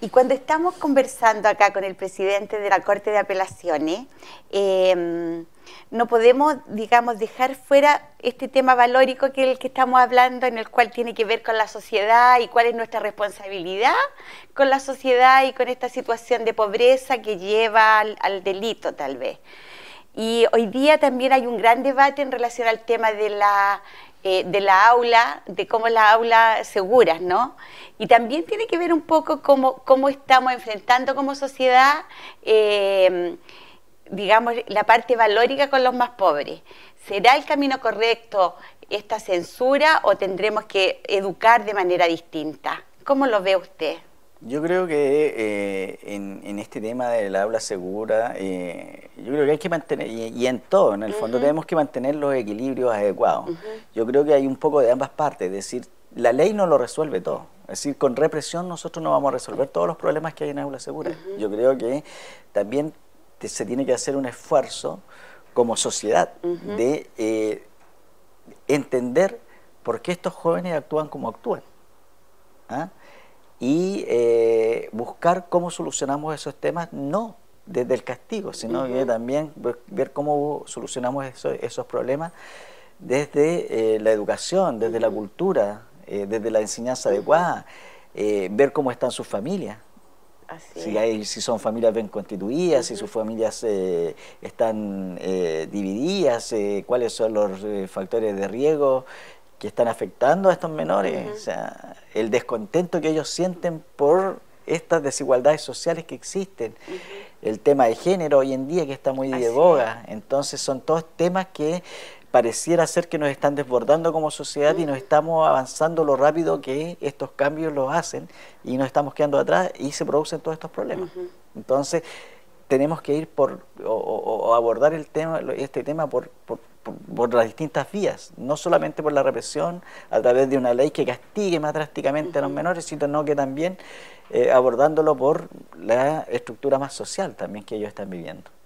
Y cuando estamos conversando acá con el presidente de la Corte de Apelaciones, em, no podemos, digamos, dejar fuera este tema valórico que es el que estamos hablando, en el cual tiene que ver con la sociedad y cuál es nuestra responsabilidad con la sociedad y con esta situación de pobreza que lleva al delito, tal vez. Y hoy día también hay un gran debate en relación al tema de la eh, de la aula, de cómo las aulas seguras, ¿no? Y también tiene que ver un poco cómo, cómo estamos enfrentando como sociedad, eh, digamos, la parte valórica con los más pobres. ¿Será el camino correcto esta censura o tendremos que educar de manera distinta? ¿Cómo lo ve usted? Yo creo que eh, en, este tema del aula segura, yo creo que hay que mantener, y, en todo, en el fondo tenemos que mantener los equilibrios adecuados. Yo creo que hay un poco de ambas partes, es decir, la ley no lo resuelve todo. Es decir, con represión nosotros no vamos a resolver todos los problemas que hay en aula segura. Yo creo que también se tiene que hacer un esfuerzo como sociedad de eh, entender por qué estos jóvenes actúan como actúan. ¿ah? Y eh, buscar cómo solucionamos esos temas, no desde el castigo, sino que también ver, cómo solucionamos esos problemas desde eh, la educación, desde la cultura, eh, desde la enseñanza adecuada, eh, ver cómo están sus familias. si, hay, si son familias bien constituidas, si sus familias están divididas, cuáles son los factores de riesgo que están afectando a estos menores, el descontento que ellos sienten por estas desigualdades sociales que existen el tema de género hoy en día que está muy de boga. Entonces son todos temas que pareciera ser que nos están desbordando como sociedad y nos mm. estamos avanzando lo rápido que estos cambios los hacen y nos estamos quedando atrás y se producen todos estos problemas. Entonces, tenemos que ir por o, abordar el tema, este tema por, por, por, las distintas vías, no solamente por la represión a través de una ley que castigue más drásticamente a los menores, sino que también eh, abordándolo por la estructura más social también que ellos están viviendo.